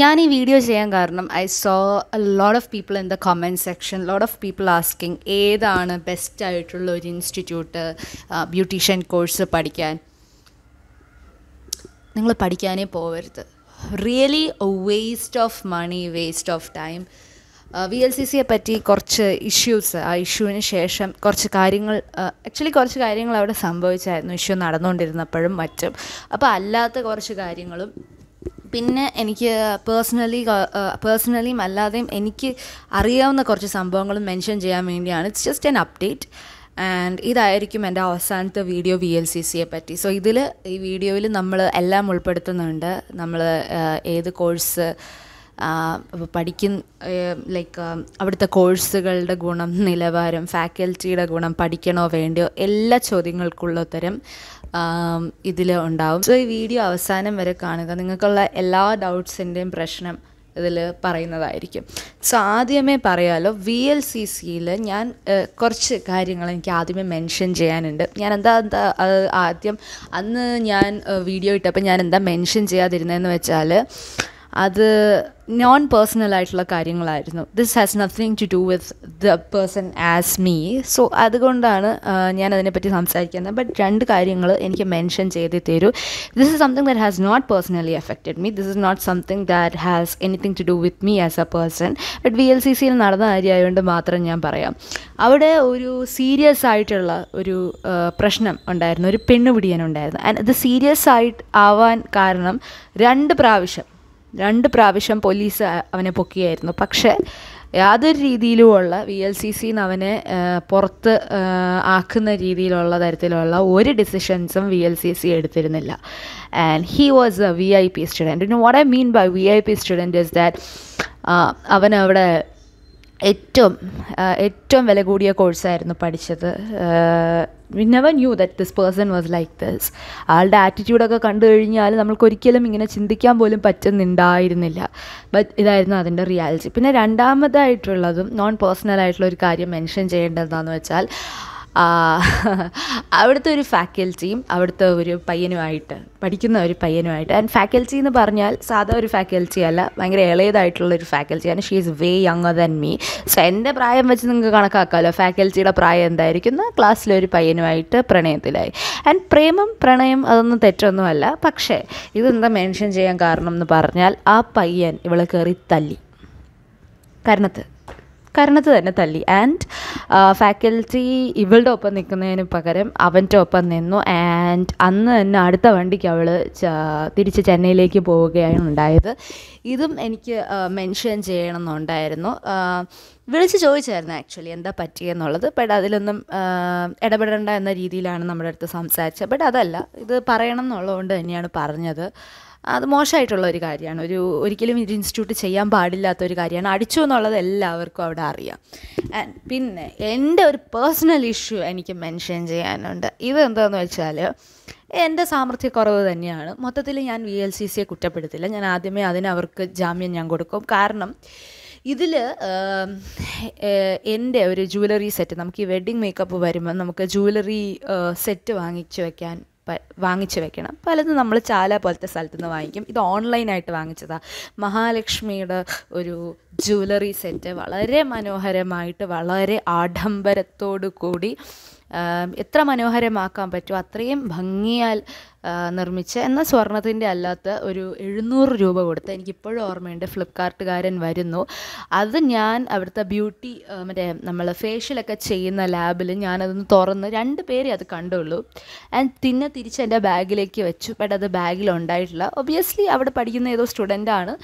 ഞാൻ ഈ വീഡിയോ ചെയ്യാൻ കാരണം I saw a lot of people in the comment section lot of people asking ഏതാണ് ബെസ്റ്റ് ആയിട്ടുള്ള ഒരു ഇൻസ്റ്റിറ്റ്യൂട്ട് ബ്യൂട്ടീഷ്യൻ കോഴ്സ് പഠിക്കാൻ നിങ്ങൾ പഠിക്കാനേ പോവരുത് really waste of money waste of time V L C സിയെ പറ്റി കുറച്ച് ഇഷ്യൂസ് ആ ഇഷ്യൂവിന് ശേഷം കുറച്ച് കാര്യങ്ങൾ ആക്ച്വലി uh, കുറച്ച് കാര്യങ്ങൾ അവിടെ സംഭവിച്ചായിരുന്നു ഇഷ്യൂ നടന്നുകൊണ്ടിരുന്നപ്പോഴും മറ്റും അപ്പോൾ അല്ലാത്ത കുറച്ച് കാര്യങ്ങളും പിന്നെ എനിക്ക് പേഴ്സണലി പേഴ്സണലിയും അല്ലാതെയും എനിക്ക് അറിയാവുന്ന കുറച്ച് സംഭവങ്ങളും മെൻഷൻ ചെയ്യാൻ വേണ്ടിയാണ് it's just an update and ഇതായിരിക്കും എൻ്റെ അവസാനത്തെ വീഡിയോ വി എൽ സി സിയെ പറ്റി സോ ഇതിൽ ഈ വീഡിയോയിൽ നമ്മൾ എല്ലാം ഉൾപ്പെടുത്തുന്നുണ്ട് നമ്മൾ ഏത് കോഴ്സ് പഠിക്കുന്ന ലൈക്ക് അവിടുത്തെ കോഴ്സുകളുടെ ഗുണം നിലവാരം ഫാക്കൽറ്റിയുടെ ഗുണം പഠിക്കണോ വേണ്ടയോ എല്ലാ ചോദ്യങ്ങൾക്കുള്ള ഉത്തരം ഇതിൽ ഉണ്ടാവും സോ ഈ വീഡിയോ അവസാനം വരെ കാണുക നിങ്ങൾക്കുള്ള എല്ലാ ഡൗട്ട്സിൻ്റെയും പ്രശ്നം ഇതിൽ പറയുന്നതായിരിക്കും സോ ആദ്യമേ പറയാലോ വി എൽ സി സിയിൽ ഞാൻ കുറച്ച് കാര്യങ്ങൾ എനിക്ക് ആദ്യമേ മെൻഷൻ ചെയ്യാനുണ്ട് ഞാൻ എന്താ എന്താ ആദ്യം അന്ന് ഞാൻ വീഡിയോ ഇട്ടപ്പോൾ ഞാൻ എന്താ മെൻഷൻ ചെയ്യാതിരുന്നതെന്ന് വെച്ചാൽ അത് നോൺ പേഴ്സണലായിട്ടുള്ള ആയിട്ടുള്ള കാര്യങ്ങളായിരുന്നു this has nothing to do with the person as me so അതുകൊണ്ടാണ് ഞാൻ അതിനെപ്പറ്റി സംസാരിക്കുന്നത് ബട്ട് രണ്ട് കാര്യങ്ങൾ എനിക്ക് മെൻഷൻ ചെയ്തേ തരൂ this is something that has not personally affected me this is not something that has anything to do with me as a person but V L C സിയിൽ നടന്ന കാര്യമായതുകൊണ്ട് മാത്രം ഞാൻ പറയാം അവിടെ ഒരു സീരിയസ് ആയിട്ടുള്ള ഒരു പ്രശ്നം ഉണ്ടായിരുന്നു ഒരു പെണ്ണുപിടിയനുണ്ടായിരുന്നു ആൻഡ് അത് സീരിയസ് ആയിട്ട് ആവാൻ കാരണം രണ്ട് പ്രാവശ്യം രണ്ട് പ്രാവശ്യം പോലീസ് അവനെ പൊക്കിയായിരുന്നു പക്ഷേ യാതൊരു രീതിയിലുമുള്ള വി എൽ സി സിന്ന് അവനെ പുറത്ത് ആക്കുന്ന രീതിയിലുള്ള തരത്തിലുള്ള ഒരു ഡിസിഷൻസും വി എൽ സി സി എടുത്തിരുന്നില്ല and he was a V I P student what I mean by V I P student is that അവൻ അവിടെ ഏറ്റവും ഏറ്റവും വില കൂടിയ കോഴ്സായിരുന്നു പഠിച്ചത് we never knew that this person was like this ആളുടെ ആറ്റിറ്റ്യൂഡൊക്കെ കണ്ടു കഴിഞ്ഞാൽ നമ്മൾക്കൊരിക്കലും ഇങ്ങനെ ചിന്തിക്കാൻ പോലും പറ്റുന്നുണ്ടായിരുന്നില്ല ബട്ട് ഇതായിരുന്നു അതിൻ്റെ റിയാലിറ്റി പിന്നെ രണ്ടാമതായിട്ടുള്ളതും നോൺ പേഴ്സണൽ ആയിട്ടുള്ള ഒരു കാര്യം മെൻഷൻ ചെയ്യേണ്ടതെന്ന് വെച്ചാൽ അവിടുത്തെ ഒരു ഫാക്കൽറ്റിയും അവിടുത്തെ ഒരു പയ്യനുമായിട്ട് പഠിക്കുന്ന ഒരു പയ്യനുമായിട്ട് ആൻഡ് ഫാക്കൽറ്റി എന്ന് പറഞ്ഞാൽ സാധാ ഒരു ഫാക്കൽറ്റി അല്ല ഭയങ്കര ഇളയതായിട്ടുള്ള ഒരു ഫാക്കൽറ്റി ആണ് she is way younger than me so എൻ്റെ പ്രായം വെച്ച് നിങ്ങൾക്ക് കണക്കാക്കാമല്ലോ ഫാക്കൽറ്റിയുടെ പ്രായം എന്തായിരിക്കും ക്ലാസ്സിലെ ഒരു പയ്യനുമായിട്ട് പ്രണയത്തിലായി ആൻഡ് പ്രേമം പ്രണയം അതൊന്നും തെറ്റൊന്നുമല്ല പക്ഷേ ഇതെന്താ മെൻഷൻ ചെയ്യാൻ കാരണം എന്ന് പറഞ്ഞാൽ ആ പയ്യൻ ഇവളെ കയറി തല്ലി കാരണത്ത് കാരണത്ത് തന്നെ തല്ലി ആൻഡ് ഫാക്കൽറ്റി ഇവളുടെ ഒപ്പം നിൽക്കുന്നതിന് പകരം അവൻ്റെ ഒപ്പം നിന്നു ആൻഡ് അന്ന് തന്നെ അടുത്ത വണ്ടിക്ക് അവൾ തിരിച്ച് ചെന്നൈയിലേക്ക് പോവുകയാണ് ഉണ്ടായത് ഇതും എനിക്ക് മെൻഷൻ ചെയ്യണമെന്നുണ്ടായിരുന്നു വിളിച്ച് ചോദിച്ചായിരുന്നു ആക്ച്വലി എന്താ പറ്റിയെന്നുള്ളത് ബട്ട് അതിലൊന്നും ഇടപെടേണ്ട എന്ന രീതിയിലാണ് നമ്മുടെ അടുത്ത് സംസാരിച്ചത് ബട്ട് അതല്ല ഇത് പറയണം എന്നുള്ളതുകൊണ്ട് തന്നെയാണ് പറഞ്ഞത് അത് മോശമായിട്ടുള്ള ഒരു കാര്യമാണ് ഒരു ഒരിക്കലും ഇത് ഇൻസ്റ്റിറ്റ്യൂട്ട് ചെയ്യാൻ പാടില്ലാത്ത ഒരു കാര്യമാണ് അടിച്ചു എന്നുള്ളത് എല്ലാവർക്കും അവിടെ അറിയാം ആൻഡ് പിന്നെ എൻ്റെ ഒരു പേഴ്സണൽ ഇഷ്യൂ എനിക്ക് മെൻഷൻ ചെയ്യാനുണ്ട് ഇതെന്താണെന്ന് വെച്ചാൽ എൻ്റെ സാമർഥ്യക്കുറവ് തന്നെയാണ് മൊത്തത്തിൽ ഞാൻ വി എൽ സി സിയെ കുറ്റപ്പെടുത്തില്ല ഞാൻ ആദ്യമേ അതിന് അവർക്ക് ജാമ്യം ഞാൻ കൊടുക്കും കാരണം ഇതിൽ എൻ്റെ ഒരു ജുവലറി സെറ്റ് നമുക്ക് ഈ വെഡ്ഡിങ് മേക്കപ്പ് വരുമ്പോൾ നമുക്ക് ജുവലറി സെറ്റ് വാങ്ങിച്ചു വെക്കാൻ വാങ്ങിച്ച് വെക്കണം പലതും നമ്മൾ ചാല പോലത്തെ സ്ഥലത്തു നിന്ന് വാങ്ങിക്കും ഇത് ഓൺലൈനായിട്ട് വാങ്ങിച്ചതാണ് മഹാലക്ഷ്മിയുടെ ഒരു ജ്വല്ലറി സെറ്റ് വളരെ മനോഹരമായിട്ട് വളരെ ആഡംബരത്തോടു കൂടി എത്ര മനോഹരമാക്കാൻ പറ്റുമോ അത്രയും ഭംഗിയാൽ നിർമ്മിച്ച എന്നാൽ സ്വർണത്തിൻ്റെ അല്ലാത്ത ഒരു എഴുന്നൂറ് രൂപ കൊടുത്ത് എനിക്കിപ്പോഴും ഓർമ്മയുണ്ട് ഫ്ലിപ്കാർട്ടുകാരൻ വരുന്നു അത് ഞാൻ അവിടുത്തെ ബ്യൂട്ടി മറ്റേ നമ്മൾ ഫേഷ്യലൊക്കെ ചെയ്യുന്ന ലാബിൽ ഞാനതൊന്ന് തുറന്ന് രണ്ട് പേരെ അത് കണ്ടുള്ളൂ ആൻഡ് പിന്നെ തിരിച്ച് എൻ്റെ ബാഗിലേക്ക് വെച്ചു ബട്ട് അത് ബാഗിൽ ഉണ്ടായിട്ടില്ല ഒബിയസ്ലി അവിടെ പഠിക്കുന്ന ഏതോ സ്റ്റുഡൻ്റാണ്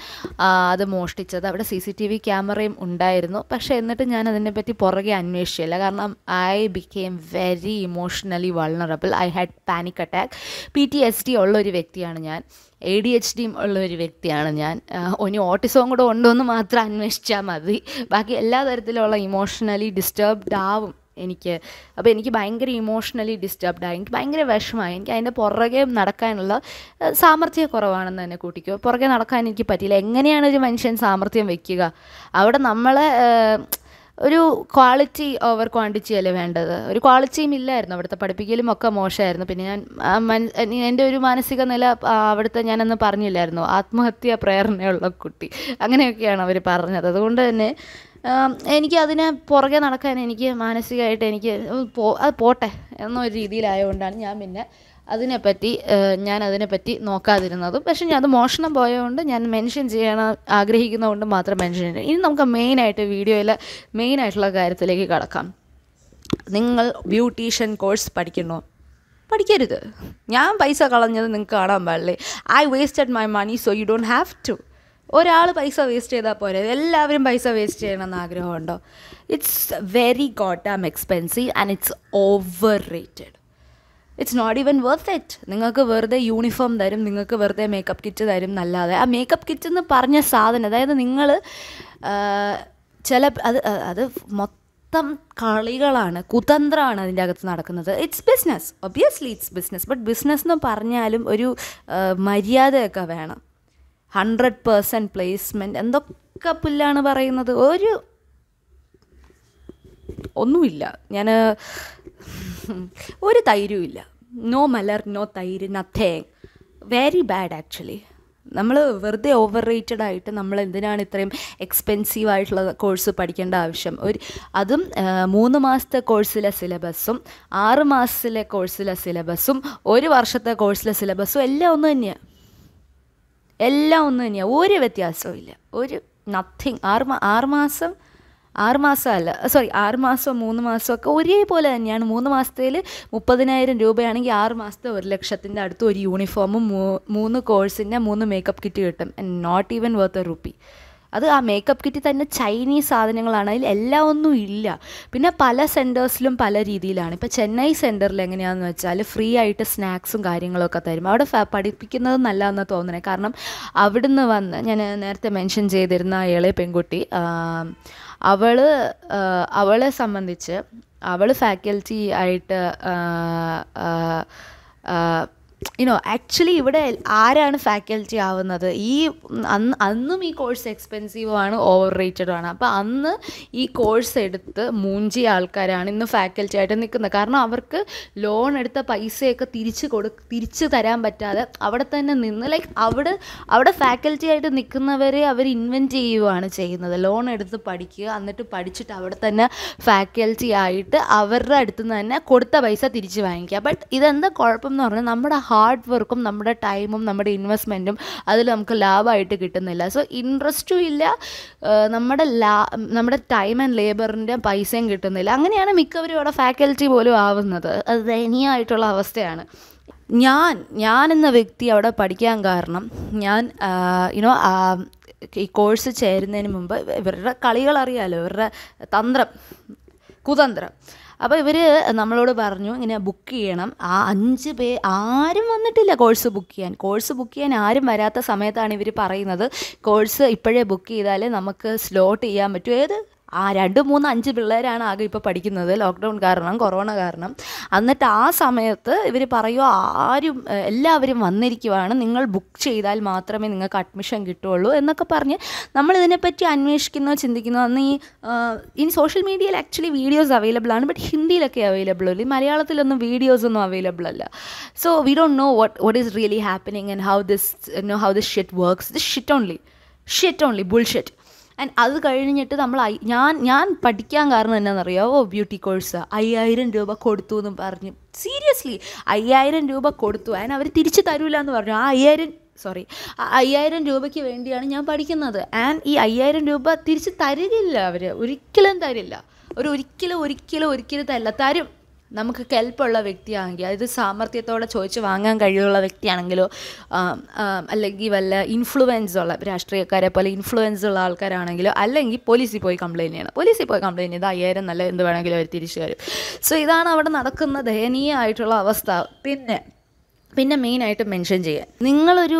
അത് മോഷ്ടിച്ചത് അവിടെ സി സി ടി വി ക്യാമറയും ഉണ്ടായിരുന്നു പക്ഷേ എന്നിട്ട് ഞാൻ അതിനെപ്പറ്റി പുറകെ അന്വേഷിച്ചില്ല കാരണം I became very emotionally vulnerable I had panic attack P T S D ഉള്ള ഒരു വ്യക്തിയാണ് ഞാൻ എ ഡി എച്ച് ഡിയും ഉള്ള ഒരു വ്യക്തിയാണ് ഞാൻ ഇനി ഓട്ടിസവും കൂടെ ഉണ്ടോ എന്ന് മാത്രം അന്വേഷിച്ചാൽ മതി ബാക്കി എല്ലാ തരത്തിലുള്ള ഇമോഷണലി ഡിസ്റ്റർബ്ഡ് ആവും എനിക്ക് അപ്പോൾ എനിക്ക് ഭയങ്കര ഇമോഷണലി ഡിസ്റ്റർബ്ഡ് ആയി എനിക്ക് ഭയങ്കര വിഷമമായി എനിക്ക് അതിൻ്റെ പുറകെ നടക്കാനുള്ള കുറവാണെന്ന് തന്നെ കൂട്ടിക്കോ പുറകെ നടക്കാൻ എനിക്ക് പറ്റിയില്ല എങ്ങനെയാണ് ഒരു മനുഷ്യൻ സാമർഥ്യം വെക്കുക അവിടെ നമ്മളെ ഒരു ക്വാളിറ്റി ഓവർ ക്വാണ്ടിറ്റി അല്ലേ വേണ്ടത് ഒരു ക്വാളിറ്റിയും ഇല്ലായിരുന്നു അവിടുത്തെ പഠിപ്പിക്കലും ഒക്കെ മോശമായിരുന്നു പിന്നെ ഞാൻ എൻ്റെ ഒരു മാനസിക നില അവിടുത്തെ ഞാനന്ന് പറഞ്ഞില്ലായിരുന്നു ആത്മഹത്യ പ്രേരണയുള്ള കുട്ടി അങ്ങനെയൊക്കെയാണ് അവർ പറഞ്ഞത് അതുകൊണ്ട് തന്നെ എനിക്ക് അതിനെ പുറകെ നടക്കാൻ എനിക്ക് മാനസികമായിട്ട് എനിക്ക് അത് പോട്ടെ എന്നൊരു രീതിയിലായതുകൊണ്ടാണ് ഞാൻ പിന്നെ അതിനെപ്പറ്റി ഞാൻ അതിനെപ്പറ്റി നോക്കാതിരുന്നതും പക്ഷേ ഞാൻ അത് മോഷണം പോയതുകൊണ്ട് ഞാൻ മെൻഷൻ ചെയ്യാൻ ആഗ്രഹിക്കുന്നതുകൊണ്ട് മാത്രം മെൻഷൻ ചെയ്യണം ഇനി നമുക്ക് മെയിനായിട്ട് വീഡിയോയിൽ മെയിനായിട്ടുള്ള കാര്യത്തിലേക്ക് കടക്കാം നിങ്ങൾ ബ്യൂട്ടീഷ്യൻ കോഴ്സ് പഠിക്കണോ പഠിക്കരുത് ഞാൻ പൈസ കളഞ്ഞത് നിങ്ങൾക്ക് കാണാൻ പാടില്ലേ I wasted my money so you don't have to ഒരാൾ പൈസ വേസ്റ്റ് ചെയ്താൽ പോരെ എല്ലാവരും പൈസ വേസ്റ്റ് ചെയ്യണമെന്ന് ആഗ്രഹമുണ്ടോ it's very got um expensive and it's overrated it's not even worth it നിങ്ങൾക്ക് വെറുതെ യൂണിഫോം തരും നിങ്ങൾക്ക് വെറുതെ മേക്കപ്പ് കിറ്റ് തരും എന്നല്ലാതെ ആ മേക്കപ്പ് കിറ്റ് എന്ന് പറഞ്ഞ സാധനം അതായത് നിങ്ങൾ ചില അത് അത് മൊത്തം കളികളാണ് കുതന്ത്രമാണ് അതിൻ്റെ അകത്ത് നടക്കുന്നത് it's business obviously it's business but business എന്ന് പറഞ്ഞാലും ഒരു മര്യാദയൊക്കെ വേണം ഹൺഡ്രഡ് പേഴ്സൻറ്റ് പ്ലേസ്മെൻറ്റ് എന്തൊക്കെ പുല്ലാണ് പറയുന്നത് ഒരു ഒന്നുമില്ല ഞാൻ ഒരു തൈരും ഇല്ല നോ മലർ നോ തൈര് നത്തേങ് വെരി ബാഡ് ആക്ച്വലി നമ്മൾ വെറുതെ ഓവർ റേറ്റഡ് ആയിട്ട് നമ്മൾ എന്തിനാണ് ഇത്രയും എക്സ്പെൻസീവ് ആയിട്ടുള്ള കോഴ്സ് പഠിക്കേണ്ട ആവശ്യം ഒരു അതും മൂന്ന് മാസത്തെ കോഴ്സിലെ സിലബസും ആറ് മാസത്തിലെ കോഴ്സിലെ സിലബസും ഒരു വർഷത്തെ കോഴ്സിലെ സിലബസും എല്ലാം ഒന്ന് തന്നെയാണ് എല്ലാം ഒന്ന് തന്നെയാണ് ഒരു വ്യത്യാസവും ഇല്ല ഒരു നത്തിങ് ആറ് ആറ് മാസം ആറ് അല്ല സോറി ആറ് മാസം മൂന്ന് മാസമൊക്കെ ഒരേപോലെ തന്നെയാണ് മൂന്ന് മാസത്തിൽ മുപ്പതിനായിരം രൂപയാണെങ്കിൽ ആറ് മാസത്തെ ഒരു ലക്ഷത്തിൻ്റെ അടുത്ത് ഒരു യൂണിഫോമും മൂന്ന് കോഴ്സിൻ്റെ മൂന്ന് മേക്കപ്പ് കിറ്റ് കിട്ടും not even worth a rupee അത് ആ മേക്കപ്പ് കിറ്റ് തന്നെ ചൈനീസ് സാധനങ്ങളാണ് അതിൽ എല്ലാം ഒന്നും ഇല്ല പിന്നെ പല സെൻറ്റേഴ്സിലും പല രീതിയിലാണ് ഇപ്പോൾ ചെന്നൈ സെൻറ്ററിൽ എങ്ങനെയാണെന്ന് വെച്ചാൽ ഫ്രീ ആയിട്ട് സ്നാക്സും കാര്യങ്ങളൊക്കെ തരും അവിടെ പഠിപ്പിക്കുന്നത് നല്ലതെന്ന് തോന്നണേ കാരണം അവിടുന്ന് വന്ന് ഞാൻ നേരത്തെ മെൻഷൻ ചെയ്തിരുന്ന ഇളയ പെൺകുട്ടി അവൾ അവളെ സംബന്ധിച്ച് അവൾ ഫാക്കൽറ്റി ആയിട്ട് യുനോ ആക്ച്വലി ഇവിടെ ആരാണ് ഫാക്കൽറ്റി ആവുന്നത് ഈ അന്ന് അന്നും ഈ കോഴ്സ് എക്സ്പെൻസീവാണ് ഓവർ റേറ്റഡുമാണ് അപ്പോൾ അന്ന് ഈ കോഴ്സ് എടുത്ത് മൂഞ്ചിയ ആൾക്കാരാണ് ഇന്ന് ഫാക്കൽറ്റി ആയിട്ട് നിൽക്കുന്നത് കാരണം അവർക്ക് ലോൺ എടുത്ത പൈസയൊക്കെ തിരിച്ച് കൊടു തിരിച്ച് തരാൻ പറ്റാതെ അവിടെ തന്നെ നിന്ന് ലൈക്ക് അവിടെ അവിടെ ഫാക്കൽറ്റി ആയിട്ട് നിൽക്കുന്നവരെ അവർ ഇൻവെൻറ്റ് ചെയ്യുകയാണ് ചെയ്യുന്നത് ലോൺ എടുത്ത് പഠിക്കുക എന്നിട്ട് പഠിച്ചിട്ട് അവിടെ തന്നെ ഫാക്കൽറ്റി ആയിട്ട് അവരുടെ അടുത്ത് നിന്ന് തന്നെ കൊടുത്ത പൈസ തിരിച്ച് വാങ്ങിക്കുക ബട്ട് ഇതെന്താ കുഴപ്പം എന്ന് പറഞ്ഞാൽ നമ്മുടെ ഹാർഡ് ഹാർഡ് വർക്കും നമ്മുടെ ടൈമും നമ്മുടെ ഇൻവെസ്റ്റ്മെൻറ്റും അതിൽ നമുക്ക് ലാഭമായിട്ട് കിട്ടുന്നില്ല സോ ഇൻട്രസ്റ്റും ഇല്ല നമ്മുടെ ലാ നമ്മുടെ ടൈം ആൻഡ് ലേബറിൻ്റെ പൈസയും കിട്ടുന്നില്ല അങ്ങനെയാണ് മിക്കവരും അവിടെ ഫാക്കൽറ്റി പോലും ആവുന്നത് അത് ദയനീയമായിട്ടുള്ള അവസ്ഥയാണ് ഞാൻ ഞാൻ എന്ന വ്യക്തി അവിടെ പഠിക്കാൻ കാരണം ഞാൻ യുനോ ഈ കോഴ്സ് ചേരുന്നതിന് മുമ്പ് ഇവരുടെ കളികൾ അറിയാലോ ഇവരുടെ തന്ത്രം കുതന്ത്രം അപ്പോൾ ഇവർ നമ്മളോട് പറഞ്ഞു ഇങ്ങനെ ബുക്ക് ചെയ്യണം ആ അഞ്ച് പേ ആരും വന്നിട്ടില്ല കോഴ്സ് ബുക്ക് ചെയ്യാൻ കോഴ്സ് ബുക്ക് ചെയ്യാൻ ആരും വരാത്ത സമയത്താണ് ഇവർ പറയുന്നത് കോഴ്സ് ഇപ്പോഴേ ബുക്ക് ചെയ്താൽ നമുക്ക് സ്ലോട്ട് ചെയ്യാൻ പറ്റും ഏത് ആ രണ്ട് മൂന്ന് അഞ്ച് പിള്ളേരാണ് ആകെ ഇപ്പോൾ പഠിക്കുന്നത് ലോക്ക്ഡൗൺ കാരണം കൊറോണ കാരണം എന്നിട്ട് ആ സമയത്ത് ഇവർ പറയുമോ ആരും എല്ലാവരും വന്നിരിക്കുവാണ് നിങ്ങൾ ബുക്ക് ചെയ്താൽ മാത്രമേ നിങ്ങൾക്ക് അഡ്മിഷൻ കിട്ടുകയുള്ളൂ എന്നൊക്കെ പറഞ്ഞ് നമ്മൾ ഇതിനെപ്പറ്റി അന്വേഷിക്കുന്നോ ചിന്തിക്കുന്നോ അന്ന് ഈ ഇനി സോഷ്യൽ മീഡിയയിൽ ആക്ച്വലി വീഡിയോസ് അവൈലബിൾ ആണ് ബട്ട് ഹിന്ദിയിലൊക്കെ അവൈലബിൾ ഉള്ളൂ ഈ മലയാളത്തിലൊന്നും വീഡിയോസ് ഒന്നും അവൈലബിൾ അല്ല so we don't know what what is really happening and how this no how this shit works this shit only shit only bullshit and അത് കഴിഞ്ഞിട്ട് നമ്മൾ ഞാൻ ഞാൻ പഠിക്കാൻ കാരണം എന്നാണെന്നറിയാവോ ബ്യൂട്ടി കോഴ്സ് അയ്യായിരം രൂപ കൊടുത്തു എന്ന് പറഞ്ഞു സീരിയസ്ലി അയ്യായിരം രൂപ കൊടുത്തു ആൻഡ് അവർ തിരിച്ച് തരൂല എന്ന് പറഞ്ഞു ആ അയ്യായിരം സോറി ആ അയ്യായിരം രൂപയ്ക്ക് വേണ്ടിയാണ് ഞാൻ പഠിക്കുന്നത് ആൻഡ് ഈ അയ്യായിരം രൂപ തിരിച്ച് തരില്ല അവർ ഒരിക്കലും തരില്ല ഒരു ഒരിക്കലും ഒരിക്കലും ഒരിക്കലും തരില്ല തരും നമുക്ക് കെൽപ്പുള്ള വ്യക്തിയാണെങ്കിൽ അതായത് സാമർഥ്യത്തോടെ ചോദിച്ച് വാങ്ങാൻ കഴിവുള്ള വ്യക്തിയാണെങ്കിലോ അല്ലെങ്കിൽ വല്ല ഇൻഫ്ലുവൻസ് ഉള്ള രാഷ്ട്രീയക്കാരെ പോലെ ഇൻഫ്ലുവൻസ് ഉള്ള ആൾക്കാരാണെങ്കിലോ അല്ലെങ്കിൽ പോലീസിൽ പോയി കംപ്ലയിൻറ്റ് ചെയ്യണം പോലീസിൽ പോയി കംപ്ലയിൻറ്റ് ചെയ്ത് അയ്യായിരം നല്ല എന്ത് വേണമെങ്കിലും അവർ തിരിച്ചു വരും സോ ഇതാണ് അവിടെ നടക്കുന്ന ദയനീയമായിട്ടുള്ള അവസ്ഥ പിന്നെ പിന്നെ മെയിനായിട്ട് മെൻഷൻ ചെയ്യാൻ നിങ്ങളൊരു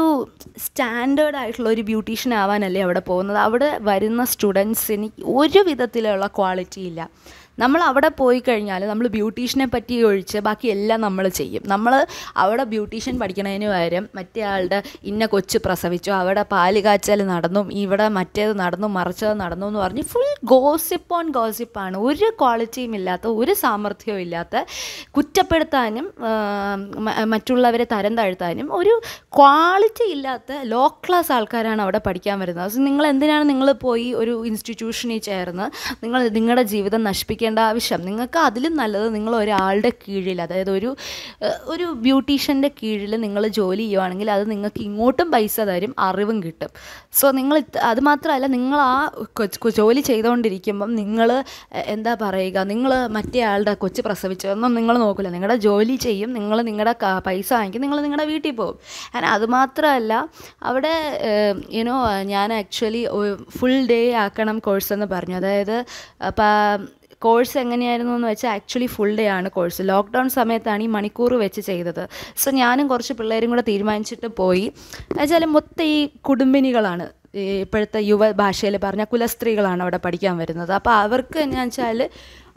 സ്റ്റാൻഡേർഡ് ആയിട്ടുള്ള ഒരു ബ്യൂട്ടീഷ്യൻ ആവാനല്ലേ അവിടെ പോകുന്നത് അവിടെ വരുന്ന സ്റ്റുഡൻസിന് ഒരു വിധത്തിലുള്ള ക്വാളിറ്റി ഇല്ല നമ്മൾ അവിടെ പോയി കഴിഞ്ഞാൽ നമ്മൾ ബ്യൂട്ടീഷ്യനെ പറ്റി ഒഴിച്ച് ബാക്കി എല്ലാം നമ്മൾ ചെയ്യും നമ്മൾ അവിടെ ബ്യൂട്ടീഷ്യൻ പഠിക്കണതിന് പകരം മറ്റേ ആളുടെ ഇന്ന കൊച്ച് പ്രസവിച്ചു അവിടെ പാല് കാച്ചൽ നടന്നു ഇവിടെ മറ്റേത് നടന്നു മറിച്ചത് നടന്നു എന്ന് പറഞ്ഞ് ഫുൾ ഗോസിപ്പ് ഓൺ ഗോസിപ്പാണ് ഒരു ക്വാളിറ്റിയും ഇല്ലാത്ത ഒരു സാമർഥ്യവും ഇല്ലാത്ത കുറ്റപ്പെടുത്താനും മറ്റുള്ളവരെ തരം താഴ്ത്താനും ഒരു ക്വാളിറ്റി ഇല്ലാത്ത ലോ ക്ലാസ് ആൾക്കാരാണ് അവിടെ പഠിക്കാൻ വരുന്നത് നിങ്ങൾ എന്തിനാണ് നിങ്ങൾ പോയി ഒരു ഇൻസ്റ്റിറ്റ്യൂഷനിൽ ചേർന്ന് നിങ്ങൾ നിങ്ങളുടെ ജീവിതം നശിപ്പിക്കുക ചിന്തിക്കേണ്ട ആവശ്യം നിങ്ങൾക്ക് അതിലും നല്ലത് നിങ്ങൾ ഒരാളുടെ കീഴിൽ അതായത് ഒരു ഒരു ബ്യൂട്ടീഷ്യൻ്റെ കീഴിൽ നിങ്ങൾ ജോലി ചെയ്യുവാണെങ്കിൽ അത് നിങ്ങൾക്ക് ഇങ്ങോട്ടും പൈസ തരും അറിവും കിട്ടും സോ നിങ്ങൾ അത് മാത്രമല്ല നിങ്ങൾ ആ ജോലി ചെയ്തുകൊണ്ടിരിക്കുമ്പം നിങ്ങൾ എന്താ പറയുക നിങ്ങൾ മറ്റേ ആളുടെ കൊച്ച് പ്രസവിച്ചതൊന്നും നിങ്ങൾ നോക്കില്ല നിങ്ങളുടെ ജോലി ചെയ്യും നിങ്ങൾ നിങ്ങളുടെ പൈസ വാങ്ങിക്കും നിങ്ങൾ നിങ്ങളുടെ വീട്ടിൽ പോകും ആൻഡ് അതുമാത്രമല്ല അവിടെ യുനോ ഞാൻ ആക്ച്വലി ഫുൾ ഡേ ആക്കണം കോഴ്സ് എന്ന് പറഞ്ഞു അതായത് അപ്പം കോഴ്സ് എങ്ങനെയായിരുന്നു എന്ന് വെച്ചാൽ ആക്ച്വലി ഫുൾ ഡേ ആണ് കോഴ്സ് ലോക്ക്ഡൗൺ സമയത്താണ് ഈ മണിക്കൂർ വെച്ച് ചെയ്തത് സോ ഞാനും കുറച്ച് പിള്ളേരും കൂടെ തീരുമാനിച്ചിട്ട് പോയി എന്നുവെച്ചാൽ മൊത്തം ഈ കുടുംബിനികളാണ് ഇപ്പോഴത്തെ യുവ ഭാഷയിൽ പറഞ്ഞ കുലസ്ത്രീകളാണ് അവിടെ പഠിക്കാൻ വരുന്നത് അപ്പോൾ അവർക്ക് എന്നു വെച്ചാൽ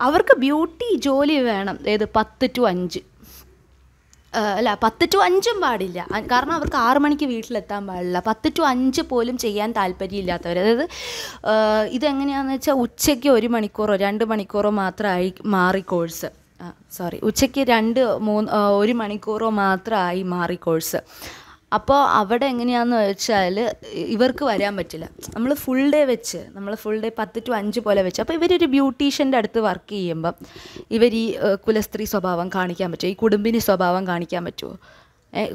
അവർക്ക് ബ്യൂട്ടി ജോലി വേണം ഏത് പത്ത് ടു അഞ്ച് അല്ല പത്ത് ടു അഞ്ചും പാടില്ല കാരണം അവർക്ക് ആറു മണിക്ക് വീട്ടിലെത്താൻ പാടില്ല പത്ത് ടു അഞ്ച് പോലും ചെയ്യാൻ താല്പര്യമില്ലാത്തവർ അതായത് ഇതെങ്ങനെയാണെന്ന് വെച്ചാൽ ഉച്ചയ്ക്ക് ഒരു മണിക്കൂറോ രണ്ട് മണിക്കൂറോ മാത്രമായി മാറി കോഴ്സ് സോറി ഉച്ചയ്ക്ക് രണ്ട് മൂന്ന് ഒരു മണിക്കൂറോ മാത്രമായി മാറി കോഴ്സ് അപ്പോൾ അവിടെ എങ്ങനെയാണെന്ന് വെച്ചാൽ ഇവർക്ക് വരാൻ പറ്റില്ല നമ്മൾ ഫുൾ ഡേ വെച്ച് നമ്മൾ ഫുൾ ഡേ പത്ത് ടു അഞ്ച് പോലെ വെച്ച് അപ്പോൾ ഇവരൊരു ബ്യൂട്ടീഷ്യൻ്റെ അടുത്ത് വർക്ക് ചെയ്യുമ്പം ഇവർ ഈ കുലസ്ത്രീ സ്വഭാവം കാണിക്കാൻ പറ്റുമോ ഈ കുടുംബിനി സ്വഭാവം കാണിക്കാൻ പറ്റുമോ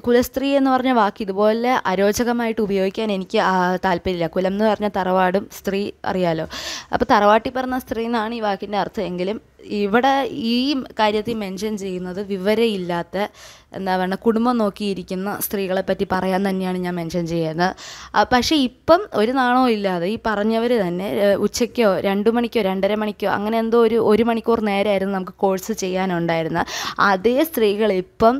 കുലസ്ത്രീ എന്ന് പറഞ്ഞ വാക്ക് ഇതുപോലെ അരോചകമായിട്ട് ഉപയോഗിക്കാൻ എനിക്ക് താല്പര്യമില്ല കുലം എന്ന് പറഞ്ഞ തറവാടും സ്ത്രീ അറിയാലോ അപ്പോൾ തറവാട്ടി പറഞ്ഞ സ്ത്രീ എന്നാണ് ഈ വാക്കിൻ്റെ അർത്ഥം എങ്കിലും ഇവിടെ ഈ കാര്യത്തിൽ മെൻഷൻ ചെയ്യുന്നത് വിവരമില്ലാത്ത എന്താ പറയുക കുടുംബം നോക്കിയിരിക്കുന്ന സ്ത്രീകളെ പറ്റി പറയാൻ തന്നെയാണ് ഞാൻ മെൻഷൻ ചെയ്യുന്നത് പക്ഷേ ഇപ്പം ഒരു നാണോ ഇല്ലാതെ ഈ പറഞ്ഞവർ തന്നെ ഉച്ചയ്ക്കോ രണ്ട് മണിക്കോ രണ്ടര മണിക്കോ അങ്ങനെ എന്തോ ഒരു ഒരു മണിക്കൂർ നേരമായിരുന്നു നമുക്ക് കോഴ്സ് ചെയ്യാനുണ്ടായിരുന്ന അതേ സ്ത്രീകൾ ഇപ്പം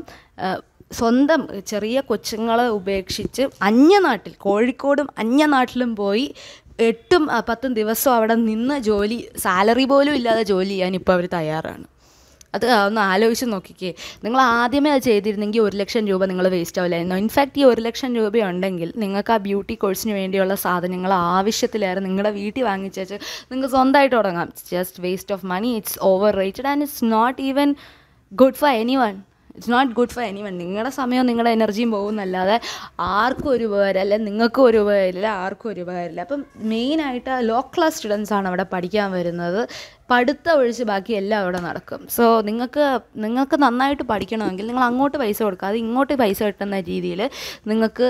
സ്വന്തം ചെറിയ കൊച്ചുങ്ങളെ ഉപേക്ഷിച്ച് അന്യനാട്ടിൽ കോഴിക്കോടും അന്യനാട്ടിലും പോയി എട്ടും പത്തും ദിവസവും അവിടെ നിന്ന് ജോലി സാലറി പോലും ഇല്ലാതെ ജോലി ചെയ്യാൻ ഇപ്പോൾ അവർ തയ്യാറാണ് അത് ഒന്ന് ആലോചിച്ച് നോക്കിക്കേ നിങ്ങൾ ആദ്യമേ അത് ചെയ്തിരുന്നെങ്കിൽ ഒരു ലക്ഷം രൂപ നിങ്ങൾ വേസ്റ്റ് ആവില്ലായിരുന്നു ഇൻഫാക്റ്റ് ഈ ഒരു ലക്ഷം രൂപ ഉണ്ടെങ്കിൽ നിങ്ങൾക്ക് ആ ബ്യൂട്ടി കോഴ്സിന് വേണ്ടിയുള്ള സാധനങ്ങൾ ആവശ്യത്തിലേറെ നിങ്ങളുടെ വീട്ടിൽ വാങ്ങിച്ചേച്ച് നിങ്ങൾക്ക് സ്വന്തമായിട്ട് തുടങ്ങാം just waste of money it's overrated and it's not even good for anyone it's not good for anyone നിങ്ങളുടെ സമയവും നിങ്ങളുടെ എനർജിയും പോകുന്നല്ലാതെ ആർക്കും ഒരു അല്ലെ നിങ്ങൾക്കും ഒരു ഉപകാരമില്ല ആർക്കും ഒരു ഉപകാരമില്ല അപ്പം മെയിനായിട്ട് ലോ ക്ലാസ് സ്റ്റുഡൻസ് ആണ് അവിടെ പഠിക്കാൻ വരുന്നത് പഠിത്ത ഒഴിച്ച് ബാക്കി എല്ലാം അവിടെ നടക്കും സോ നിങ്ങൾക്ക് നിങ്ങൾക്ക് നന്നായിട്ട് പഠിക്കണമെങ്കിൽ നിങ്ങൾ അങ്ങോട്ട് പൈസ കൊടുക്കാതെ ഇങ്ങോട്ട് പൈസ കിട്ടുന്ന രീതിയിൽ നിങ്ങൾക്ക്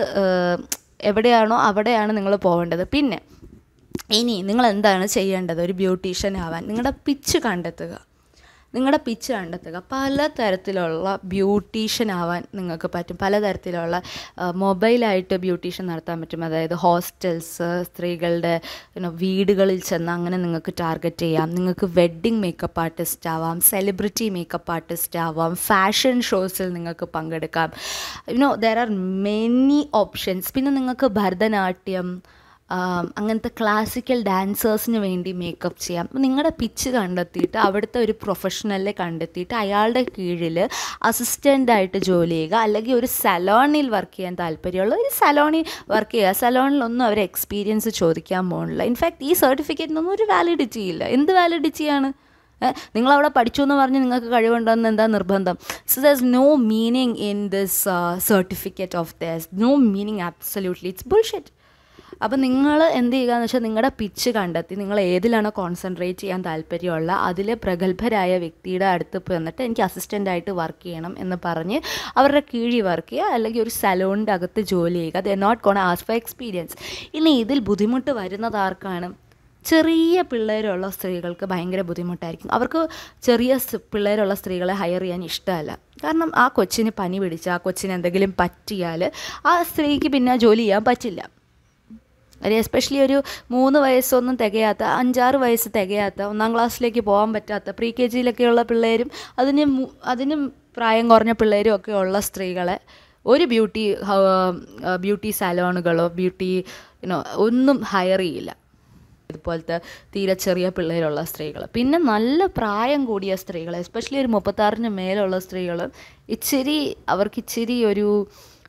എവിടെയാണോ അവിടെയാണ് നിങ്ങൾ പോകേണ്ടത് പിന്നെ ഇനി നിങ്ങൾ എന്താണ് ചെയ്യേണ്ടത് ഒരു ബ്യൂട്ടീഷ്യൻ ആവാൻ നിങ്ങളുടെ പിച്ച് കണ്ടെത്തുക നിങ്ങളുടെ പിച്ച് കണ്ടെത്തുക പലതരത്തിലുള്ള ബ്യൂട്ടീഷ്യൻ ആവാൻ നിങ്ങൾക്ക് പറ്റും പലതരത്തിലുള്ള മൊബൈലായിട്ട് ബ്യൂട്ടീഷ്യൻ നടത്താൻ പറ്റും അതായത് ഹോസ്റ്റൽസ് സ്ത്രീകളുടെ വീടുകളിൽ ചെന്ന് അങ്ങനെ നിങ്ങൾക്ക് ടാർഗറ്റ് ചെയ്യാം നിങ്ങൾക്ക് വെഡ്ഡിങ് മേക്കപ്പ് ആർട്ടിസ്റ്റ് ആവാം സെലിബ്രിറ്റി മേക്കപ്പ് ആർട്ടിസ്റ്റ് ആവാം ഫാഷൻ ഷോസിൽ നിങ്ങൾക്ക് പങ്കെടുക്കാം you know there are many options പിന്നെ നിങ്ങൾക്ക് ഭരതനാട്യം അങ്ങനത്തെ ക്ലാസിക്കൽ ഡാൻസേഴ്സിന് വേണ്ടി മേക്കപ്പ് ചെയ്യാം അപ്പം നിങ്ങളുടെ പിച്ച് കണ്ടെത്തിയിട്ട് അവിടുത്തെ ഒരു പ്രൊഫഷണലെ കണ്ടെത്തിയിട്ട് അയാളുടെ കീഴിൽ അസിസ്റ്റൻ്റായിട്ട് ജോലി ചെയ്യുക അല്ലെങ്കിൽ ഒരു സലോണിൽ വർക്ക് ചെയ്യാൻ താല്പര്യമുള്ള ഒരു സലോണിൽ വർക്ക് ചെയ്യുക സലോണിലൊന്നും അവർ എക്സ്പീരിയൻസ് ചോദിക്കാൻ പോകണില്ല ഇൻഫാക്റ്റ് ഈ സർട്ടിഫിക്കറ്റിനൊന്നും ഒരു വാലിഡിറ്റി ഇല്ല എന്ത് വാലിഡിറ്റിയാണ് നിങ്ങൾ അവിടെ പഠിച്ചു എന്ന് പറഞ്ഞ് നിങ്ങൾക്ക് കഴിവുണ്ടെന്ന് എന്താ നിർബന്ധം so there's no meaning in this certificate of there's no meaning absolutely it's bullshit അപ്പോൾ നിങ്ങൾ എന്ത് ചെയ്യുക എന്ന് വെച്ചാൽ നിങ്ങളുടെ പിച്ച് കണ്ടെത്തി നിങ്ങൾ ഏതിലാണോ കോൺസെൻട്രേറ്റ് ചെയ്യാൻ താല്പര്യമുള്ള അതിൽ പ്രഗത്ഭരായ വ്യക്തിയുടെ അടുത്ത് പോയി വന്നിട്ട് എനിക്ക് അസിസ്റ്റൻ്റായിട്ട് വർക്ക് ചെയ്യണം എന്ന് പറഞ്ഞ് അവരുടെ കീഴി വർക്ക് ചെയ്യുക അല്ലെങ്കിൽ ഒരു സലോണിൻ്റെ അകത്ത് ജോലി ചെയ്യുക the not count as for experience ഇനി ഇതിൽ ബുദ്ധിമുട്ട് വരുന്നത് ആർക്കാണ് ചെറിയ പിള്ളേരുള്ള സ്ത്രീകൾക്ക് ഭയങ്കര ബുദ്ധിമുട്ടായിരിക്കും അവർക്ക് ചെറിയ പിള്ളേരുള്ള സ്ത്രീകളെ ഹയർ ചെയ്യാൻ ഇഷ്ടമല്ല കാരണം ആ കൊച്ചിന് പനി പിടിച്ച് ആ കൊച്ചിന് എന്തെങ്കിലും പറ്റിയാൽ ആ സ്ത്രീക്ക് പിന്നെ ജോലി ചെയ്യാൻ പറ്റില്ല ഒരു എസ്പെഷ്യലി ഒരു മൂന്ന് വയസ്സൊന്നും തികയാത്ത അഞ്ചാറ് വയസ്സ് തികയാത്ത ഒന്നാം ക്ലാസ്സിലേക്ക് പോകാൻ പറ്റാത്ത പ്രീ കെ ജിയിലൊക്കെയുള്ള പിള്ളേരും അതിന് അതിന് പ്രായം കുറഞ്ഞ പിള്ളേരും ഒക്കെ ഉള്ള സ്ത്രീകളെ ഒരു ബ്യൂട്ടി ബ്യൂട്ടി സലോണുകളോ ബ്യൂട്ടി ഇനോ ഒന്നും ഹയർ ചെയ്യില്ല ഇതുപോലത്തെ തീരെ ചെറിയ പിള്ളേരുള്ള സ്ത്രീകൾ പിന്നെ നല്ല പ്രായം കൂടിയ സ്ത്രീകൾ എസ്പെഷ്യലി ഒരു മുപ്പത്താറിന് മേലുള്ള സ്ത്രീകൾ ഇച്ചിരി അവർക്ക് ഇച്ചിരി ഒരു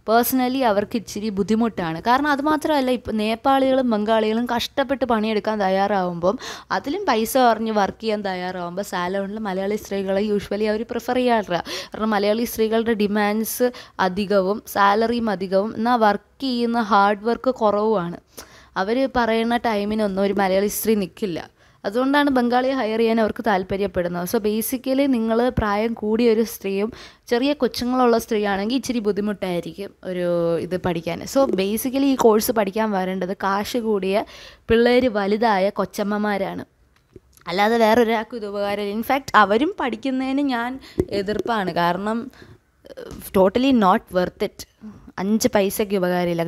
പേഴ്സണലി അവർക്ക് ഇച്ചിരി ബുദ്ധിമുട്ടാണ് കാരണം അതുമാത്രമല്ല ഇപ്പം നേപ്പാളികളും ബംഗാളികളും കഷ്ടപ്പെട്ട് പണിയെടുക്കാൻ തയ്യാറാവുമ്പം അതിലും പൈസ പറഞ്ഞ് വർക്ക് ചെയ്യാൻ തയ്യാറാവുമ്പോൾ സാലോണിൽ മലയാളി സ്ത്രീകളെ യൂഷ്വലി അവർ പ്രിഫർ ചെയ്യാറില്ല കാരണം മലയാളി സ്ത്രീകളുടെ ഡിമാൻഡ്സ് അധികവും സാലറിയും അധികവും എന്നാൽ വർക്ക് ചെയ്യുന്ന ഹാർഡ് വർക്ക് കുറവുമാണ് അവർ പറയുന്ന ടൈമിനൊന്നും ഒരു മലയാളി സ്ത്രീ നിൽക്കില്ല അതുകൊണ്ടാണ് ബംഗാളിയെ ഹയർ ചെയ്യാൻ അവർക്ക് താല്പര്യപ്പെടുന്നത് സോ ബേസിക്കലി നിങ്ങൾ പ്രായം കൂടിയ ഒരു സ്ത്രീയും ചെറിയ കൊച്ചുങ്ങളുള്ള സ്ത്രീയാണെങ്കിൽ ഇച്ചിരി ബുദ്ധിമുട്ടായിരിക്കും ഒരു ഇത് പഠിക്കാൻ സോ ബേസിക്കലി ഈ കോഴ്സ് പഠിക്കാൻ വരേണ്ടത് കാശ് കൂടിയ പിള്ളേർ വലുതായ കൊച്ചമ്മമാരാണ് അല്ലാതെ വേറൊരാൾക്കും ഇത് ഉപകാരമില്ല ഇൻഫാക്റ്റ് അവരും പഠിക്കുന്നതിന് ഞാൻ എതിർപ്പാണ് കാരണം ടോട്ടലി നോട്ട് വെർത്ത് ഇറ്റ് അഞ്ച് പൈസയ്ക്ക് ഉപകാരമില്ല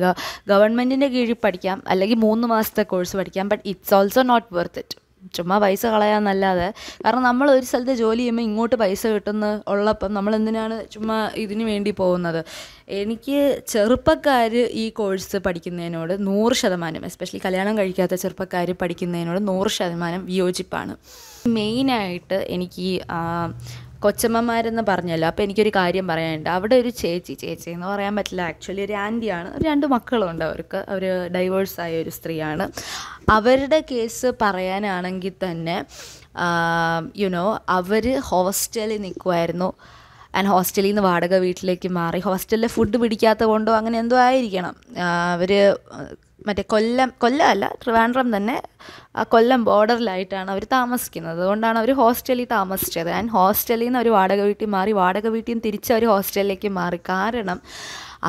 ഗവൺമെൻറ്റിൻ്റെ കീഴിൽ പഠിക്കാം അല്ലെങ്കിൽ മൂന്ന് മാസത്തെ കോഴ്സ് പഠിക്കാം but it's also not worth it ചുമ്മാ പൈസ കളയാന്നല്ലാതെ കാരണം നമ്മൾ ഒരു സ്ഥലത്ത് ജോലി ചെയ്യുമ്പോൾ ഇങ്ങോട്ട് പൈസ കിട്ടുന്ന ഉള്ളപ്പം നമ്മൾ എന്തിനാണ് ചുമ്മാ ഇതിനു വേണ്ടി പോകുന്നത് എനിക്ക് ചെറുപ്പക്കാർ ഈ കോഴ്സ് പഠിക്കുന്നതിനോട് നൂറ് ശതമാനം എസ്പെഷ്യലി കല്യാണം കഴിക്കാത്ത ചെറുപ്പക്കാർ പഠിക്കുന്നതിനോട് നൂറ് ശതമാനം വിയോജിപ്പാണ് മെയിനായിട്ട് എനിക്ക് കൊച്ചമ്മമാരെന്ന് പറഞ്ഞല്ലോ അപ്പോൾ എനിക്കൊരു കാര്യം പറയാനുണ്ട് അവിടെ ഒരു ചേച്ചി ചേച്ചി എന്ന് പറയാൻ പറ്റില്ല ആക്ച്വലി ഒരു ആൻറ്റിയാണ് രണ്ട് മക്കളുണ്ട് അവർക്ക് അവർ ഡൈവേഴ്സായ ഒരു സ്ത്രീയാണ് അവരുടെ കേസ് പറയാനാണെങ്കിൽ തന്നെ യുനോ അവർ ഹോസ്റ്റലിൽ നിൽക്കുമായിരുന്നു ആൻഡ് ഹോസ്റ്റലിൽ നിന്ന് വാടക വീട്ടിലേക്ക് മാറി ഹോസ്റ്റലിലെ ഫുഡ് പിടിക്കാത്ത കൊണ്ടോ അങ്ങനെ എന്തോ ആയിരിക്കണം അവർ മറ്റേ കൊല്ലം കൊല്ലമല്ല ട്രിവാൻഡ്രം തന്നെ കൊല്ലം ബോർഡറിലായിട്ടാണ് അവർ താമസിക്കുന്നത് അതുകൊണ്ടാണ് അവർ ഹോസ്റ്റലിൽ താമസിച്ചത് ആൻഡ് ഹോസ്റ്റലിൽ നിന്ന് അവർ വാടക വീട്ടിൽ മാറി വാടക വീട്ടിൽ നിന്ന് തിരിച്ച് അവർ ഹോസ്റ്റലിലേക്ക് മാറി കാരണം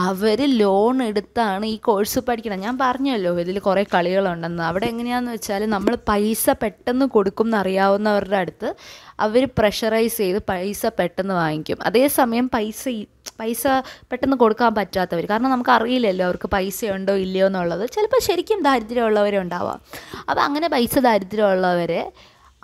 അവർ ലോൺ എടുത്താണ് ഈ കോഴ്സ് പഠിക്കുന്നത് ഞാൻ പറഞ്ഞല്ലോ ഇതിൽ കുറേ കളികളുണ്ടെന്ന് അവിടെ എങ്ങനെയാണെന്ന് വെച്ചാൽ നമ്മൾ പൈസ പെട്ടെന്ന് കൊടുക്കും എന്നറിയാവുന്നവരുടെ അടുത്ത് അവർ പ്രഷറൈസ് ചെയ്ത് പൈസ പെട്ടെന്ന് വാങ്ങിക്കും അതേസമയം പൈസ പൈസ പെട്ടെന്ന് കൊടുക്കാൻ പറ്റാത്തവർ കാരണം നമുക്ക് അറിയില്ലല്ലോ അവർക്ക് പൈസ ഉണ്ടോ ഇല്ലയോ എന്നുള്ളത് ചിലപ്പോൾ ശരിക്കും ദാരിദ്ര്യമുള്ളവരുണ്ടാവാം അപ്പോൾ അങ്ങനെ പൈസ ദാരിദ്ര്യമുള്ളവരെ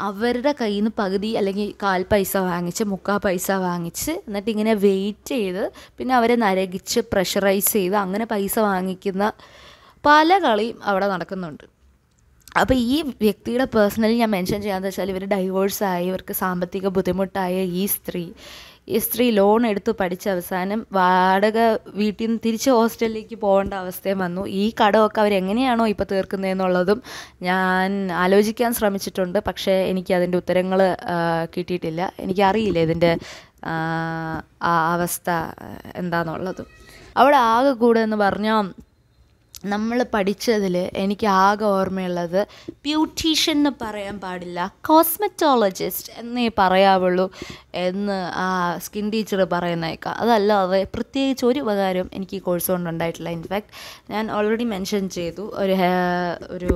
അവരുടെ കയ്യിൽ നിന്ന് പകുതി അല്ലെങ്കിൽ കാൽ പൈസ വാങ്ങിച്ച് മുക്കാൽ പൈസ വാങ്ങിച്ച് എന്നിട്ട് ഇങ്ങനെ വെയിറ്റ് ചെയ്ത് പിന്നെ അവരെ നരകിച്ച് പ്രഷറൈസ് ചെയ്ത് അങ്ങനെ പൈസ വാങ്ങിക്കുന്ന പല കളിയും അവിടെ നടക്കുന്നുണ്ട് അപ്പോൾ ഈ വ്യക്തിയുടെ പേഴ്സണലി ഞാൻ മെൻഷൻ ചെയ്യാമെന്ന് വെച്ചാൽ ഇവർ ഡൈവോഴ്സായി ഇവർക്ക് സാമ്പത്തിക ബുദ്ധിമുട്ടായ ഈ സ്ത്രീ ഈ സ്ത്രീ ലോൺ എടുത്ത് പഠിച്ച അവസാനം വാടക വീട്ടിൽ നിന്ന് തിരിച്ച് ഹോസ്റ്റലിലേക്ക് പോകേണ്ട അവസ്ഥയും വന്നു ഈ കടമൊക്കെ അവരെങ്ങനെയാണോ ഇപ്പോൾ തീർക്കുന്നതെന്നുള്ളതും ഞാൻ ആലോചിക്കാൻ ശ്രമിച്ചിട്ടുണ്ട് പക്ഷേ എനിക്ക് അതിൻ്റെ ഉത്തരങ്ങൾ കിട്ടിയിട്ടില്ല എനിക്കറിയില്ല ഇതിൻ്റെ അവസ്ഥ എന്താണെന്നുള്ളതും അവിടെ ആകെ കൂടെ എന്ന് പറഞ്ഞാൽ നമ്മൾ പഠിച്ചതിൽ എനിക്ക് ആകെ ഓർമ്മയുള്ളത് ബ്യൂട്ടീഷ്യൻ എന്ന് പറയാൻ പാടില്ല കോസ്മെറ്റോളജിസ്റ്റ് എന്നേ പറയാവുള്ളൂ എന്ന് ആ സ്കിൻ ടീച്ചർ പറയുന്നേക്കാം അതല്ലാതെ പ്രത്യേകിച്ച് ഒരു ഉപകാരം എനിക്ക് ഈ കോഴ്സ് കൊണ്ടുണ്ടായിട്ടില്ല ഇൻഫാക്റ്റ് ഞാൻ ഓൾറെഡി മെൻഷൻ ചെയ്തു ഒരു ഒരു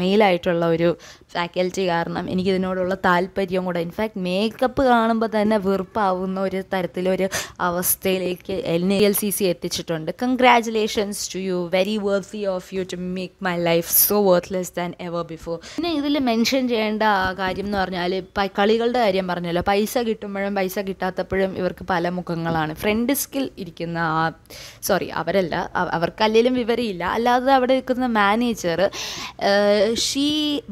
മെയിലായിട്ടുള്ള ഒരു ഫാക്കൽറ്റി കാരണം എനിക്കിതിനോടുള്ള താല്പര്യം കൂടെ ഇൻഫാക്റ്റ് മേക്കപ്പ് കാണുമ്പോൾ തന്നെ വെറുപ്പാവുന്ന ഒരു തരത്തിലൊരു അവസ്ഥയിലേക്ക് എൽ എൽ സി സി എത്തിച്ചിട്ടുണ്ട് congratulations to you very very worthy of you to make my life so worthless than ever before പിന്നെ ഇതിൽ മെൻഷൻ ചെയ്യേണ്ട കാര്യം എന്ന് പറഞ്ഞാൽ കളികളുടെ കാര്യം പറഞ്ഞല്ലോ പൈസ കിട്ടുമ്പോഴും പൈസ കിട്ടാത്തപ്പോഴും ഇവർക്ക് പല മുഖങ്ങളാണ് ഫ്രണ്ട് സ്കിൽ ഇരിക്കുന്ന ആ സോറി അവരല്ല അവർക്ക് അല്ലെങ്കിലും വിവരമില്ല അല്ലാതെ അവിടെ നിൽക്കുന്ന manager she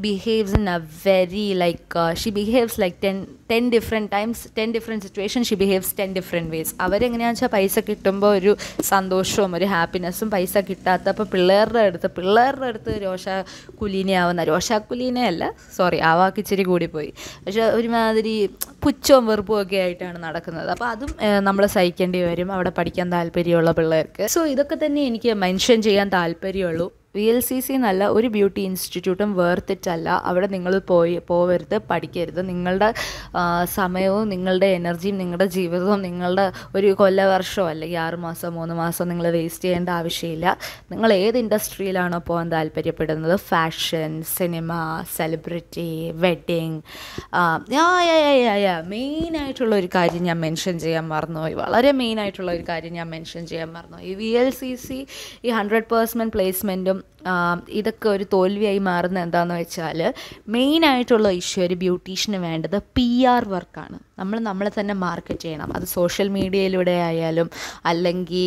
behaves in a very like she behaves like ten ten different times ten different situation she behaves ten different ways അവരെങ്ങനെയാണെന്ന് വെച്ചാൽ പൈസ കിട്ടുമ്പോൾ ഒരു സന്തോഷവും ഒരു ഹാപ്പിനെസ്സും പൈസ കിട്ടാത്തപ്പോൾ പിള്ളേരുടെ അടുത്ത് പിള്ളേരുടെ അടുത്ത് രോഷ കുലീനയാവുന്ന രോഷ കുലീനയല്ല സോറി ആ വാക്ക് ഇച്ചിരി കൂടിപ്പോയി പക്ഷെ ഒരുമാതിരി പുച്ഛവും വെറുപ്പും ഒക്കെ ആയിട്ടാണ് നടക്കുന്നത് അപ്പോൾ അതും നമ്മൾ സഹിക്കേണ്ടി വരും അവിടെ പഠിക്കാൻ താല്പര്യമുള്ള പിള്ളേർക്ക് സോ ഇതൊക്കെ തന്നെ എനിക്ക് മെൻഷൻ ചെയ്യാൻ താല്പര്യമുള്ളൂ വി എൽ സി സി എന്നല്ല ഒരു ബ്യൂട്ടി ഇൻസ്റ്റിറ്റ്യൂട്ടും വേർത്തിട്ടല്ല അവിടെ നിങ്ങൾ പോയി പോവരുത് പഠിക്കരുത് നിങ്ങളുടെ സമയവും നിങ്ങളുടെ എനർജിയും നിങ്ങളുടെ ജീവിതവും നിങ്ങളുടെ ഒരു കൊല്ലവർഷമോ അല്ലെങ്കിൽ ആറ് മാസം മൂന്ന് മാസം നിങ്ങൾ വേസ്റ്റ് ചെയ്യേണ്ട ആവശ്യമില്ല നിങ്ങൾ ഏത് ഇൻഡസ്ട്രിയിലാണോ പോകാൻ താല്പര്യപ്പെടുന്നത് ഫാഷൻ സിനിമ സെലിബ്രിറ്റി വെഡിങ് മെയിനായിട്ടുള്ള ഒരു കാര്യം ഞാൻ മെൻഷൻ ചെയ്യാൻ മറന്നുപോയി വളരെ മെയിനായിട്ടുള്ള ഒരു കാര്യം ഞാൻ മെൻഷൻ ചെയ്യാൻ മറന്നുപോയി ഈ വി എൽ സി സി ഈ ഹൺഡ്രഡ് പേഴ്സൻറ്റ് പ്ലേസ്മെൻറ്റും ഇതൊക്കെ ഒരു തോൽവിയായി മാറുന്ന എന്താണെന്ന് വെച്ചാൽ മെയിനായിട്ടുള്ള ഇഷ്യൂ ഒരു ബ്യൂട്ടീഷ്യന് വേണ്ടത് പി ആർ വർക്കാണ് നമ്മൾ നമ്മളെ തന്നെ മാർക്കറ്റ് ചെയ്യണം അത് സോഷ്യൽ മീഡിയയിലൂടെ ആയാലും അല്ലെങ്കിൽ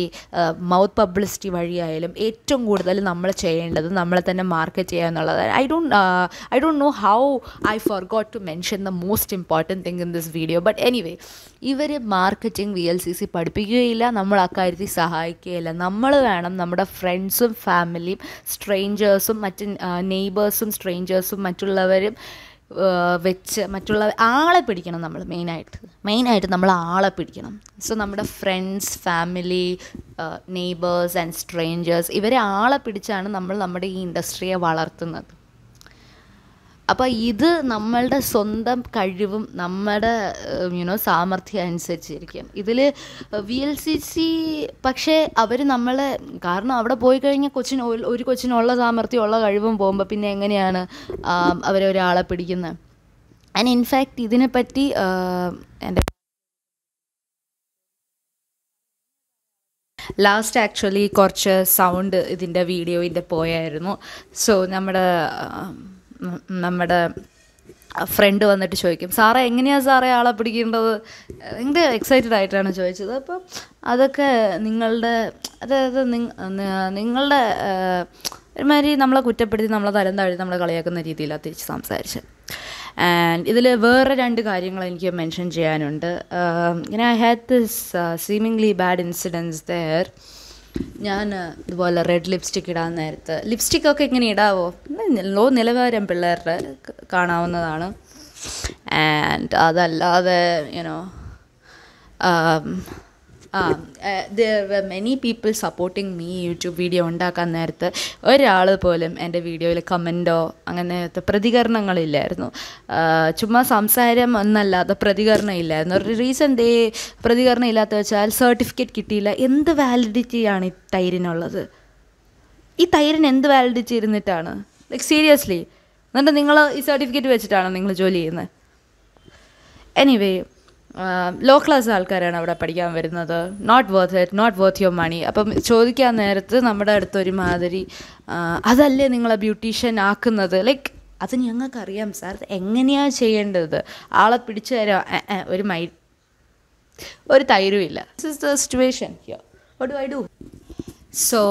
മൗത്ത് പബ്ലിസിറ്റി വഴിയായാലും ഏറ്റവും കൂടുതൽ നമ്മൾ ചെയ്യേണ്ടത് നമ്മളെ തന്നെ മാർക്കറ്റ് ചെയ്യുക എന്നുള്ളത് I don't I don't know how I forgot to mention the most important thing in this video but anyway ഇവർ marketing V L C C പഠിപ്പിക്കുകയില്ല നമ്മൾ അക്കാര്യത്തിൽ സഹായിക്കുകയില്ല നമ്മൾ വേണം നമ്മുടെ ഫ്രണ്ട്സും ഫാമിലിയും സ്ട്രേഞ്ചേഴ്സും മറ്റ് നെയ്ബേഴ്സും സ്ട്രേഞ്ചേഴ്സും മറ്റുള്ളവരും വെച്ച് മറ്റുള്ള ആളെ പിടിക്കണം നമ്മൾ മെയിനായിട്ട് മെയിനായിട്ട് നമ്മൾ ആളെ പിടിക്കണം സോ നമ്മുടെ friends family neighbours and strangers ഇവരെ ആളെ പിടിച്ചാണ് നമ്മൾ നമ്മുടെ ഈ ഇൻഡസ്ട്രിയെ വളർത്തുന്നത് അപ്പോൾ ഇത് നമ്മളുടെ സ്വന്തം കഴിവും നമ്മുടെ യുനോ സാമർഥ്യം അനുസരിച്ചിരിക്കും ഇതിൽ വി എൽ സി സി പക്ഷേ അവർ നമ്മളെ കാരണം അവിടെ പോയി കഴിഞ്ഞാൽ കൊച്ചിന് ഒരു കൊച്ചിനുള്ള സാമർഥ്യം ഉള്ള കഴിവും പോകുമ്പോൾ പിന്നെ എങ്ങനെയാണ് അവരെ ഒരാളെ പിടിക്കുന്നത് ആൻഡ് ഇൻഫാക്റ്റ് ഇതിനെപ്പറ്റി എൻ്റെ ലാസ്റ്റ് ആക്ച്വലി കുറച്ച് സൗണ്ട് ഇതിൻ്റെ വീഡിയോയിൻ്റെ പോയായിരുന്നു സോ നമ്മുടെ നമ്മുടെ ഫ്രണ്ട് വന്നിട്ട് ചോദിക്കും സാറേ എങ്ങനെയാണ് സാറേ ആളെ പിടിക്കേണ്ടത് എൻ്റെ എക്സൈറ്റഡ് ആയിട്ടാണ് ചോദിച്ചത് അപ്പം അതൊക്കെ നിങ്ങളുടെ അതായത് നിങ്ങളുടെ ഒരുമാതിരി നമ്മളെ കുറ്റപ്പെടുത്തി നമ്മളെ തരം താഴ്ത്തി നമ്മളെ കളിയാക്കുന്ന രീതിയിലാണ് തിരിച്ച് സംസാരിച്ച് ആൻഡ് ഇതിൽ വേറെ രണ്ട് കാര്യങ്ങൾ എനിക്ക് മെൻഷൻ ചെയ്യാനുണ്ട് ഇങ്ങനെ I had this seemingly bad incidence there ഞാൻ ഇതുപോലെ റെഡ് ലിപ്സ്റ്റിക് ഇടാൻ നേരത്ത് ലിപ്സ്റ്റിക്കൊക്കെ ഇങ്ങനെ ഇടാവോ ലോ നിലവാരം പിള്ളേരുടെ കാണാവുന്നതാണ് ആൻഡ് അതല്ലാതെ you know um, many people supporting me YouTube video ഉണ്ടാക്കാൻ നേരത്ത് ഒരാൾ പോലും എൻ്റെ വീഡിയോയിൽ കമൻറ്റോ അങ്ങനത്തെ പ്രതികരണങ്ങളില്ലായിരുന്നു ചുമ്മാ സംസാരം എന്നല്ലാതെ പ്രതികരണം ഇല്ലായിരുന്നു ഒരു റീസൺ ദേ പ്രതികരണം ഇല്ലാത്ത വെച്ചാൽ സർട്ടിഫിക്കറ്റ് കിട്ടിയില്ല എന്ത് വാലിഡിറ്റിയാണ് ഈ തൈരിനുള്ളത് ഈ തൈരിന് എന്ത് വാലിഡിറ്റി ഇരുന്നിട്ടാണ് ലൈക്ക് സീരിയസ്ലി എന്നിട്ട് നിങ്ങൾ ഈ സർട്ടിഫിക്കറ്റ് വെച്ചിട്ടാണോ നിങ്ങൾ ജോലി ചെയ്യുന്നത് എനിവേ ലോ um, ക്ലാസ് ആൾക്കാരാണ് അവിടെ പഠിക്കാൻ വരുന്നത് not worth it not worth your money അപ്പം ചോദിക്കാൻ നേരത്ത് നമ്മുടെ അടുത്തൊരു മാതിരി അതല്ലേ നിങ്ങളെ ബ്യൂട്ടീഷ്യൻ ആക്കുന്നത് ലൈക്ക് അത് ഞങ്ങൾക്കറിയാം സാർ എങ്ങനെയാണ് ചെയ്യേണ്ടത് ആളെ പിടിച്ചു തരാം ഒരു മൈ ഒരു തൈരും ഇല്ല this is the situation here what I do so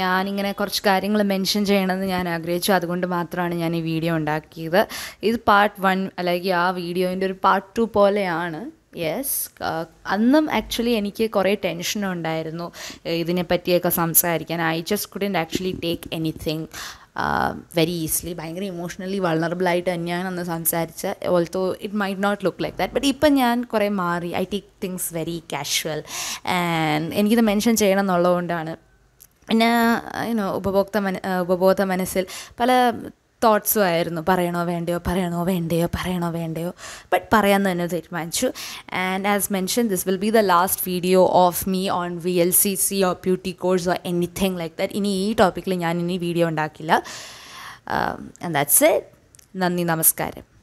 ഞാനിങ്ങനെ കുറച്ച് കാര്യങ്ങൾ മെൻഷൻ ചെയ്യണമെന്ന് ഞാൻ ആഗ്രഹിച്ചു അതുകൊണ്ട് മാത്രമാണ് ഞാൻ ഈ വീഡിയോ ഉണ്ടാക്കിയത് ഇത് പാർട്ട് വൺ അല്ലെങ്കിൽ ആ വീഡിയോൻ്റെ ഒരു പാർട്ട് ടു പോലെയാണ് യെസ് അന്നും ആക്ച്വലി എനിക്ക് കുറേ ടെൻഷൻ ഉണ്ടായിരുന്നു ഇതിനെപ്പറ്റിയൊക്കെ സംസാരിക്കാൻ I just couldn't actually take anything very easily ഭയങ്കര ഇമോഷണലി വളണറബിളായിട്ട് തന്നെയാണ് അന്ന് സംസാരിച്ച although it might not look like that but ഇപ്പം ഞാൻ കുറേ മാറി I take things very casual and എനിക്കിത് മെൻഷൻ ചെയ്യണം എന്നുള്ളതുകൊണ്ടാണ് പിന്നെ ഉപഭോക്ത മന ഉപഭോക്ത മനസ്സിൽ പല തോട്ട്സും ആയിരുന്നു പറയണോ വേണ്ടയോ പറയണോ വേണ്ടയോ പറയണോ വേണ്ടയോ ബട്ട് പറയാൻ തന്നെ തീരുമാനിച്ചു and as mention this will be the last video of me on V L C C or beauty course or anything like that ഇനി ഈ ടോപ്പിക്കിൽ ഞാൻ ഇനി വീഡിയോ ഉണ്ടാക്കില്ല ദാറ്റ്സ് um, എ നന്ദി നമസ്കാരം